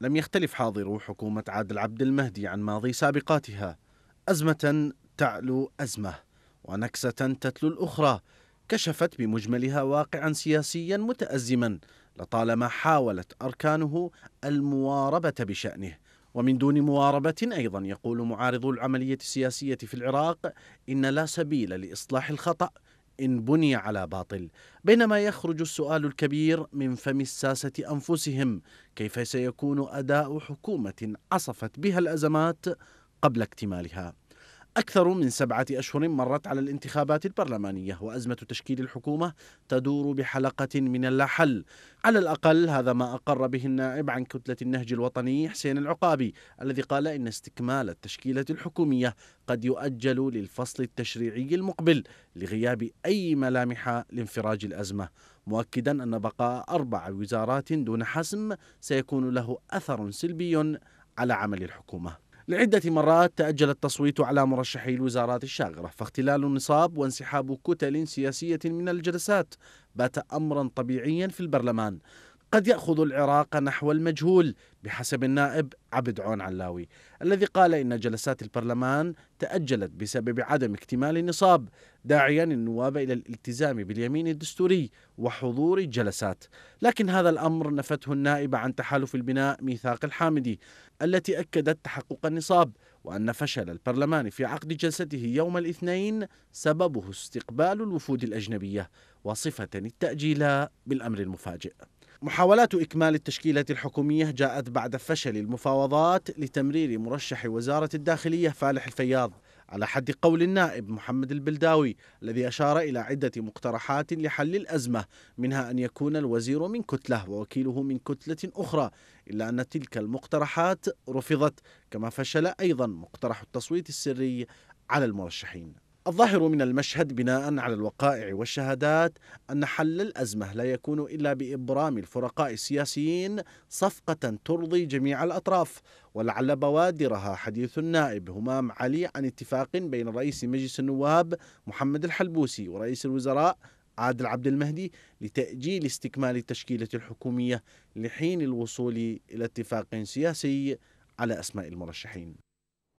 لم يختلف حاضرو حكومة عادل عبد المهدي عن ماضي سابقاتها أزمة تعلو أزمة ونكسة تتلو الأخرى كشفت بمجملها واقعا سياسيا متأزما لطالما حاولت أركانه المواربة بشأنه ومن دون مواربة أيضا يقول معارضو العملية السياسية في العراق إن لا سبيل لإصلاح الخطأ إن بني على باطل بينما يخرج السؤال الكبير من فم الساسة أنفسهم كيف سيكون أداء حكومة عصفت بها الأزمات قبل اكتمالها أكثر من سبعة أشهر مرت على الانتخابات البرلمانية وأزمة تشكيل الحكومة تدور بحلقة من اللاحل على الأقل هذا ما أقر به النائب عن كتلة النهج الوطني حسين العقابي الذي قال إن استكمال التشكيلة الحكومية قد يؤجل للفصل التشريعي المقبل لغياب أي ملامح لانفراج الأزمة مؤكدا أن بقاء أربع وزارات دون حسم سيكون له أثر سلبي على عمل الحكومه لعدة مرات تأجل التصويت على مرشحي الوزارات الشاغرة فاختلال النصاب وانسحاب كتل سياسية من الجلسات بات أمرا طبيعيا في البرلمان قد ياخذ العراق نحو المجهول بحسب النائب عبد عون علاوي الذي قال ان جلسات البرلمان تاجلت بسبب عدم اكتمال النصاب داعيا النواب الى الالتزام باليمين الدستوري وحضور الجلسات لكن هذا الامر نفته النائبه عن تحالف البناء ميثاق الحامدي التي اكدت تحقق النصاب وأن فشل البرلمان في عقد جلسته يوم الاثنين سببه استقبال الوفود الأجنبية وصفة التأجيل بالأمر المفاجئ محاولات إكمال التشكيلة الحكومية جاءت بعد فشل المفاوضات لتمرير مرشح وزارة الداخلية فالح الفياض على حد قول النائب محمد البلداوي الذي أشار إلى عدة مقترحات لحل الأزمة منها أن يكون الوزير من كتلة ووكيله من كتلة أخرى إلا أن تلك المقترحات رفضت كما فشل أيضا مقترح التصويت السري على المرشحين الظاهر من المشهد بناء على الوقائع والشهادات أن حل الأزمة لا يكون إلا بإبرام الفرقاء السياسيين صفقة ترضي جميع الأطراف ولعل بوادرها حديث النائب همام علي عن اتفاق بين رئيس مجلس النواب محمد الحلبوسي ورئيس الوزراء عادل عبد المهدي لتأجيل استكمال التشكيلة الحكومية لحين الوصول إلى اتفاق سياسي على أسماء المرشحين